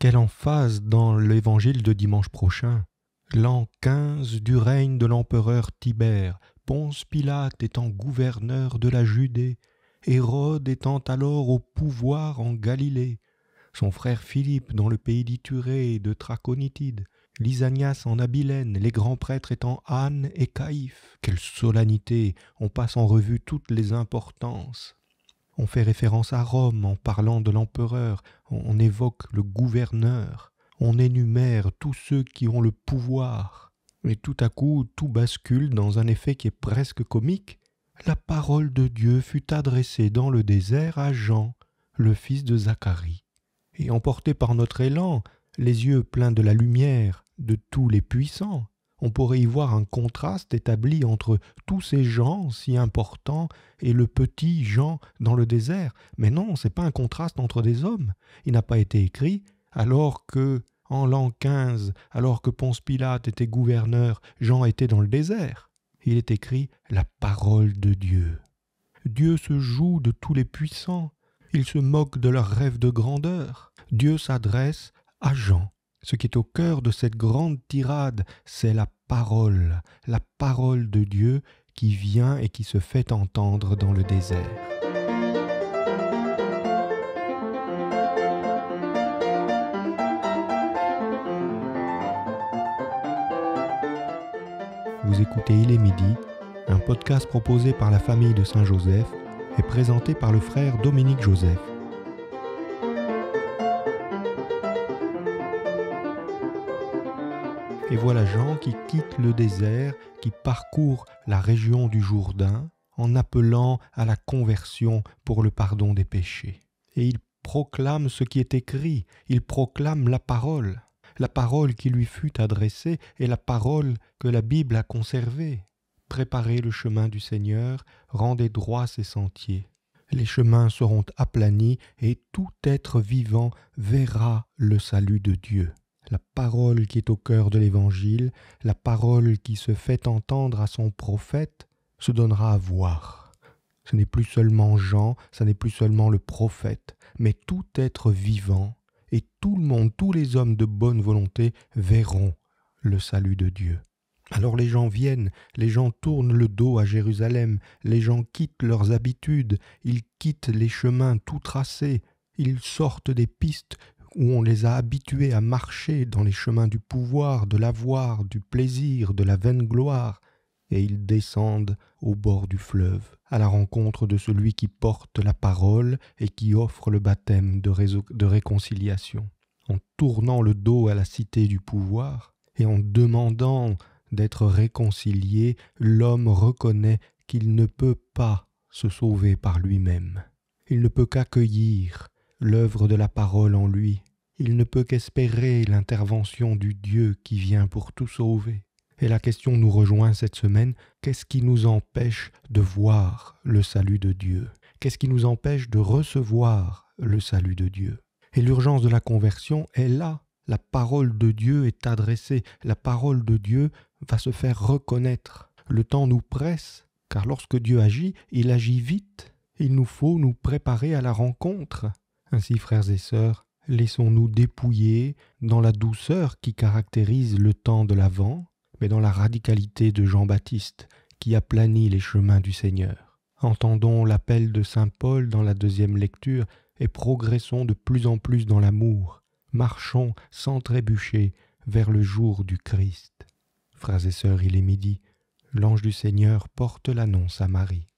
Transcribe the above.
Quelle emphase dans l'évangile de dimanche prochain L'an 15 du règne de l'empereur Tibère, Ponce Pilate étant gouverneur de la Judée, Hérode étant alors au pouvoir en Galilée, son frère Philippe dans le pays d'Iturée et de Traconitide, Lysanias en Abilène, les grands prêtres étant Anne et Caïphe. Quelle solennité On passe en revue toutes les importances on fait référence à Rome en parlant de l'empereur, on évoque le gouverneur, on énumère tous ceux qui ont le pouvoir. Mais tout à coup, tout bascule dans un effet qui est presque comique. La parole de Dieu fut adressée dans le désert à Jean, le fils de Zacharie. Et emporté par notre élan, les yeux pleins de la lumière, de tous les puissants, on pourrait y voir un contraste établi entre tous ces gens si importants et le petit Jean dans le désert. Mais non, c'est pas un contraste entre des hommes. Il n'a pas été écrit alors que, en l'an 15, alors que Ponce Pilate était gouverneur, Jean était dans le désert. Il est écrit la parole de Dieu. Dieu se joue de tous les puissants. Il se moque de leurs rêves de grandeur. Dieu s'adresse à Jean. Ce qui est au cœur de cette grande tirade, c'est la parole, la parole de Dieu qui vient et qui se fait entendre dans le désert. Vous écoutez Il est midi, un podcast proposé par la famille de Saint-Joseph et présenté par le frère Dominique Joseph. et voilà Jean qui quitte le désert, qui parcourt la région du Jourdain en appelant à la conversion pour le pardon des péchés. Et il proclame ce qui est écrit, il proclame la parole, la parole qui lui fut adressée et la parole que la Bible a conservée. Préparez le chemin du Seigneur, rendez droit ses sentiers. Les chemins seront aplanis et tout être vivant verra le salut de Dieu la parole qui est au cœur de l'Évangile, la parole qui se fait entendre à son prophète, se donnera à voir. Ce n'est plus seulement Jean, ce n'est plus seulement le prophète, mais tout être vivant, et tout le monde, tous les hommes de bonne volonté verront le salut de Dieu. Alors les gens viennent, les gens tournent le dos à Jérusalem, les gens quittent leurs habitudes, ils quittent les chemins tout tracés, ils sortent des pistes où on les a habitués à marcher dans les chemins du pouvoir, de l'avoir, du plaisir, de la vaine gloire, et ils descendent au bord du fleuve, à la rencontre de celui qui porte la parole et qui offre le baptême de, de réconciliation, en tournant le dos à la cité du pouvoir et en demandant d'être réconcilié, l'homme reconnaît qu'il ne peut pas se sauver par lui-même. Il ne peut qu'accueillir l'œuvre de la parole en lui, il ne peut qu'espérer l'intervention du Dieu qui vient pour tout sauver. Et la question nous rejoint cette semaine, qu'est-ce qui nous empêche de voir le salut de Dieu Qu'est-ce qui nous empêche de recevoir le salut de Dieu Et l'urgence de la conversion est là. La parole de Dieu est adressée, la parole de Dieu va se faire reconnaître. Le temps nous presse, car lorsque Dieu agit, il agit vite. Il nous faut nous préparer à la rencontre. Ainsi, frères et sœurs, laissons-nous dépouiller dans la douceur qui caractérise le temps de l'avant, mais dans la radicalité de Jean-Baptiste qui a aplanit les chemins du Seigneur. Entendons l'appel de Saint Paul dans la deuxième lecture et progressons de plus en plus dans l'amour. Marchons sans trébucher vers le jour du Christ. Frères et sœurs, il est midi. L'ange du Seigneur porte l'annonce à Marie.